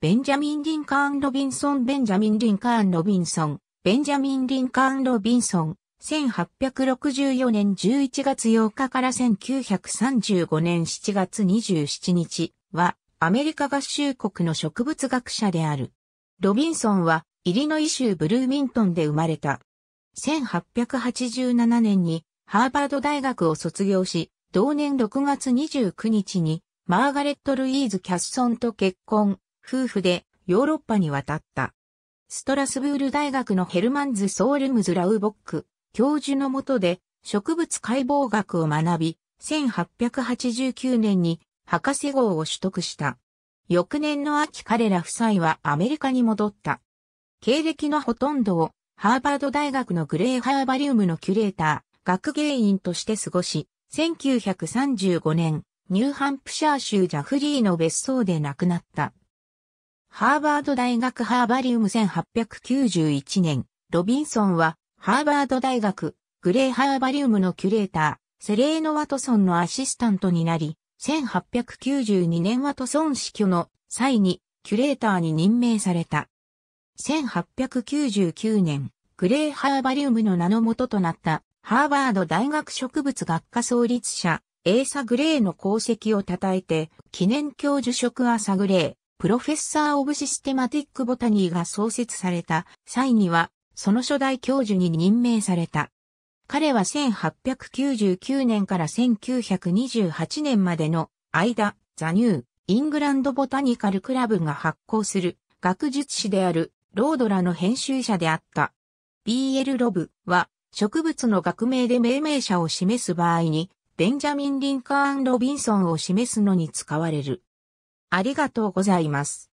ベンジャミン・リンカーン・ロビンソン、ベンジャミン・リンカーン・ロビンソン、ベンジャミン・リンカーン・ロビンソン、1864年11月8日から1935年7月27日は、アメリカ合衆国の植物学者である。ロビンソンは、イリノイ州ブルーミントンで生まれた。1887年に、ハーバード大学を卒業し、同年6月29日に、マーガレット・ルイーズ・キャッソンと結婚、夫婦でヨーロッパに渡った。ストラスブール大学のヘルマンズ・ソールムズ・ラウボック教授のもとで植物解剖学を学び、1889年に博士号を取得した。翌年の秋彼ら夫妻はアメリカに戻った。経歴のほとんどをハーバード大学のグレーハーバリウムのキュレーター、学芸員として過ごし、1935年、ニューハンプシャー州ジャフリーの別荘で亡くなった。ハーバード大学ハーバリウム1891年、ロビンソンは、ハーバード大学、グレーハーバリウムのキュレーター、セレーノ・ワトソンのアシスタントになり、1892年ワトソン死去の際に、キュレーターに任命された。1899年、グレーハーバリウムの名の元となった、ハーバード大学植物学科創立者、エーサ・グレーの功績を称えて、記念教授職アサ・グレー、プロフェッサー・オブ・システマティック・ボタニーが創設された際には、その初代教授に任命された。彼は1899年から1928年までの間、ザ・ニュー・イングランド・ボタニカル・クラブが発行する学術誌であるロードラの編集者であった。BL ロブは植物の学名で命名者を示す場合にベンジャミン・リンカーン・ロビンソンを示すのに使われる。ありがとうございます。